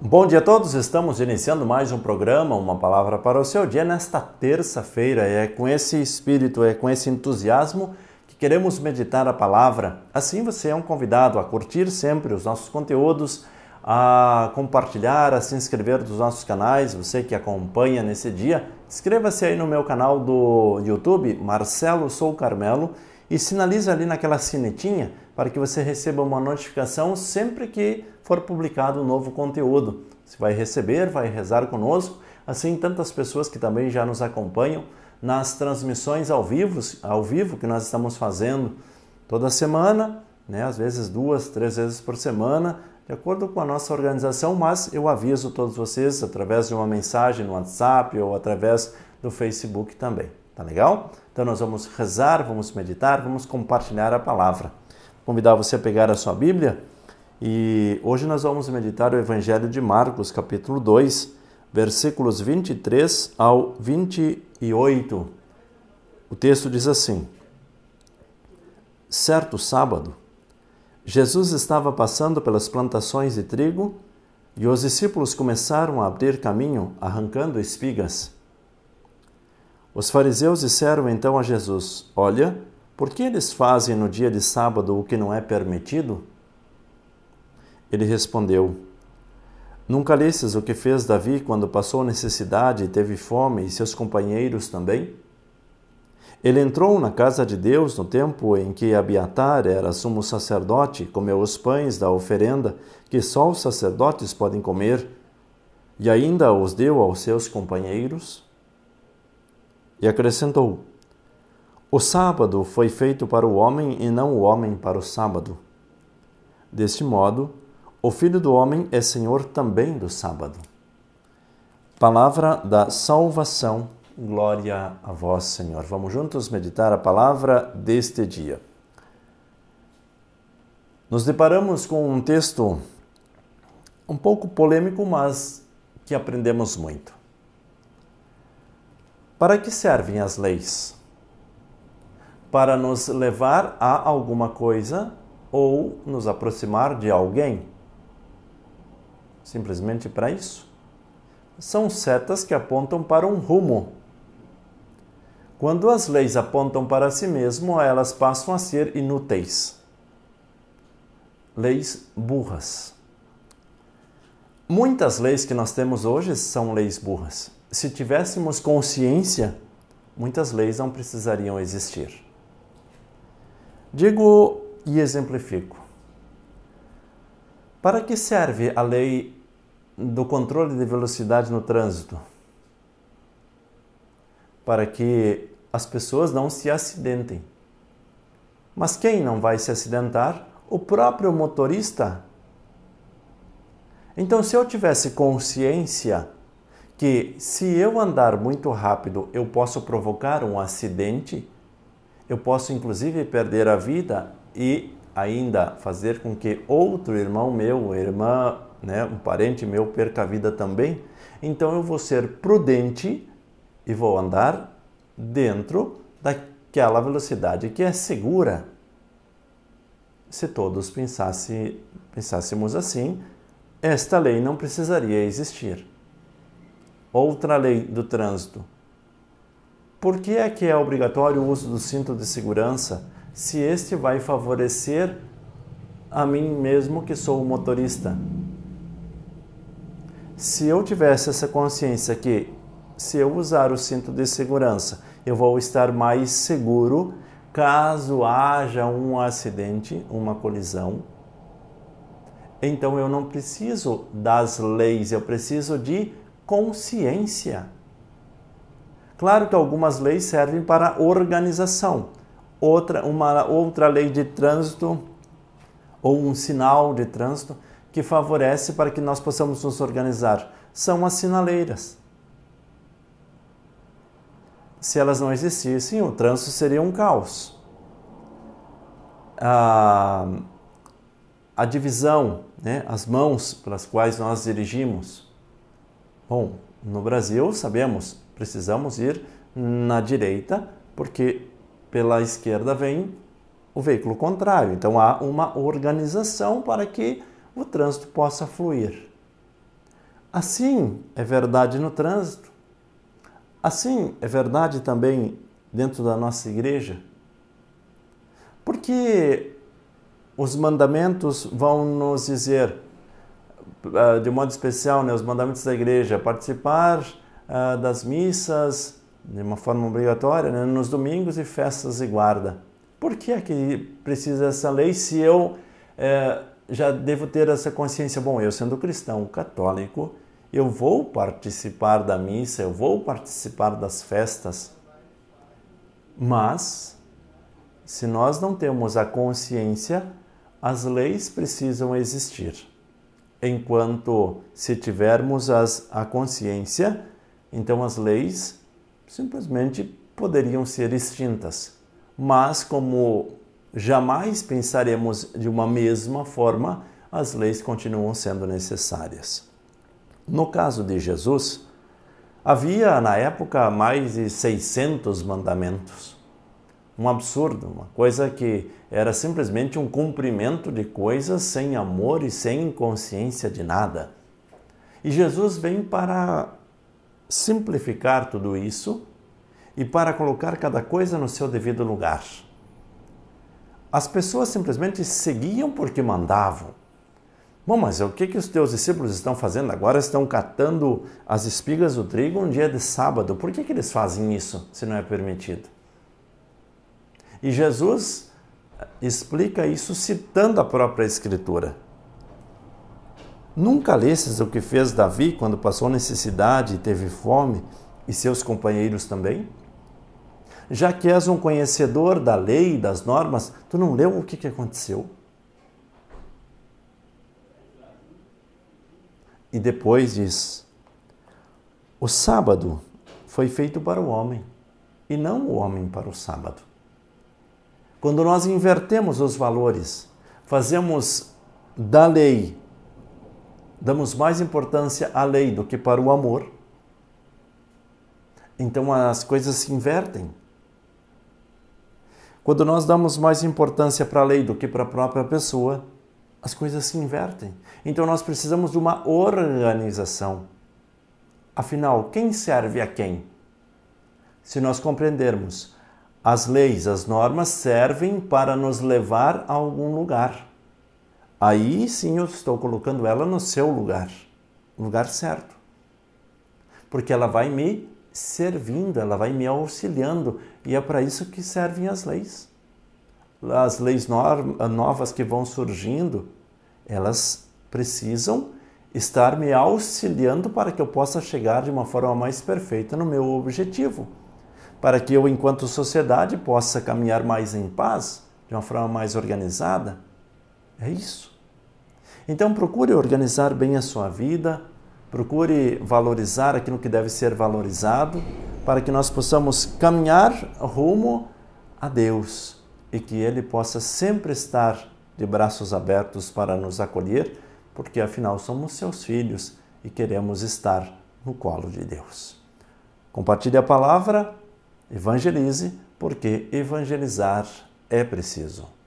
Bom dia a todos, estamos iniciando mais um programa, uma palavra para o seu dia nesta terça-feira. É com esse espírito, é com esse entusiasmo que queremos meditar a palavra. Assim você é um convidado a curtir sempre os nossos conteúdos, a compartilhar, a se inscrever nos nossos canais. Você que acompanha nesse dia, inscreva-se aí no meu canal do YouTube, Marcelo Sou Carmelo, e sinaliza ali naquela sinetinha para que você receba uma notificação sempre que for publicado um novo conteúdo. Você vai receber, vai rezar conosco, assim tantas pessoas que também já nos acompanham nas transmissões ao vivo, ao vivo que nós estamos fazendo toda semana, né? às vezes duas, três vezes por semana, de acordo com a nossa organização, mas eu aviso todos vocês através de uma mensagem no WhatsApp ou através do Facebook também. Tá legal? Então nós vamos rezar, vamos meditar, vamos compartilhar a palavra convidar você a pegar a sua Bíblia e hoje nós vamos meditar o Evangelho de Marcos, capítulo 2, versículos 23 ao 28. O texto diz assim: Certo sábado, Jesus estava passando pelas plantações de trigo e os discípulos começaram a abrir caminho, arrancando espigas. Os fariseus disseram então a Jesus: Olha, por que eles fazem no dia de sábado o que não é permitido? Ele respondeu: Nunca lesses o que fez Davi quando passou necessidade e teve fome, e seus companheiros também? Ele entrou na casa de Deus no tempo em que Abiatar era sumo sacerdote, comeu os pães da oferenda que só os sacerdotes podem comer, e ainda os deu aos seus companheiros? E acrescentou: o sábado foi feito para o homem e não o homem para o sábado. Deste modo, o Filho do Homem é Senhor também do sábado. Palavra da salvação, glória a vós, Senhor. Vamos juntos meditar a palavra deste dia. Nos deparamos com um texto um pouco polêmico, mas que aprendemos muito. Para que servem as leis? para nos levar a alguma coisa ou nos aproximar de alguém. Simplesmente para isso. São setas que apontam para um rumo. Quando as leis apontam para si mesmo, elas passam a ser inúteis. Leis burras. Muitas leis que nós temos hoje são leis burras. Se tivéssemos consciência, muitas leis não precisariam existir. Digo e exemplifico. Para que serve a lei do controle de velocidade no trânsito? Para que as pessoas não se acidentem. Mas quem não vai se acidentar? O próprio motorista. Então, se eu tivesse consciência que se eu andar muito rápido eu posso provocar um acidente, eu posso inclusive perder a vida e ainda fazer com que outro irmão meu, irmã, né, um parente meu perca a vida também. Então eu vou ser prudente e vou andar dentro daquela velocidade que é segura. Se todos pensasse, pensássemos assim, esta lei não precisaria existir. Outra lei do trânsito, por que é que é obrigatório o uso do cinto de segurança se este vai favorecer a mim mesmo que sou o motorista? Se eu tivesse essa consciência que se eu usar o cinto de segurança, eu vou estar mais seguro caso haja um acidente, uma colisão. Então eu não preciso das leis, eu preciso de consciência. Claro que algumas leis servem para organização. Outra, uma outra lei de trânsito ou um sinal de trânsito que favorece para que nós possamos nos organizar são as sinaleiras. Se elas não existissem, o trânsito seria um caos. A, a divisão, né, as mãos pelas quais nós dirigimos. Bom, no Brasil, sabemos, Precisamos ir na direita, porque pela esquerda vem o veículo contrário. Então há uma organização para que o trânsito possa fluir. Assim é verdade no trânsito. Assim é verdade também dentro da nossa igreja. Porque os mandamentos vão nos dizer, ah, de modo especial, né, os mandamentos da igreja, participar uh, das missas, de uma forma obrigatória, né, nos domingos e festas e guarda. Por que é que precisa essa lei se eu eh, já devo ter essa consciência? Bom, eu sendo cristão católico, eu vou participar da missa, eu vou participar das festas, mas se nós não temos a consciência, as leis precisam existir. Enquanto se tivermos as, a consciência, então as leis simplesmente poderiam ser extintas. Mas como jamais pensaremos de uma mesma forma, as leis continuam sendo necessárias. No caso de Jesus, havia na época mais de 600 mandamentos. Um absurdo, uma coisa que era simplesmente um cumprimento de coisas sem amor e sem consciência de nada. E Jesus vem para simplificar tudo isso e para colocar cada coisa no seu devido lugar. As pessoas simplesmente seguiam porque mandavam. Bom, mas o que, que os teus discípulos estão fazendo agora? Estão catando as espigas do trigo um dia de sábado. Por que, que eles fazem isso se não é permitido? E Jesus explica isso citando a própria Escritura. Nunca lesses o que fez Davi quando passou necessidade e teve fome, e seus companheiros também? Já que és um conhecedor da lei e das normas, tu não leu o que, que aconteceu? E depois diz: O sábado foi feito para o homem, e não o homem para o sábado. Quando nós invertemos os valores, fazemos da lei damos mais importância à lei do que para o amor, então as coisas se invertem. Quando nós damos mais importância para a lei do que para a própria pessoa, as coisas se invertem. Então nós precisamos de uma organização. Afinal, quem serve a quem? Se nós compreendermos, as leis, as normas servem para nos levar a algum lugar aí sim eu estou colocando ela no seu lugar, no lugar certo. Porque ela vai me servindo, ela vai me auxiliando, e é para isso que servem as leis. As leis novas que vão surgindo, elas precisam estar me auxiliando para que eu possa chegar de uma forma mais perfeita no meu objetivo, para que eu, enquanto sociedade, possa caminhar mais em paz, de uma forma mais organizada é isso. Então procure organizar bem a sua vida, procure valorizar aquilo que deve ser valorizado, para que nós possamos caminhar rumo a Deus e que Ele possa sempre estar de braços abertos para nos acolher, porque afinal somos seus filhos e queremos estar no colo de Deus. Compartilhe a palavra, evangelize, porque evangelizar é preciso.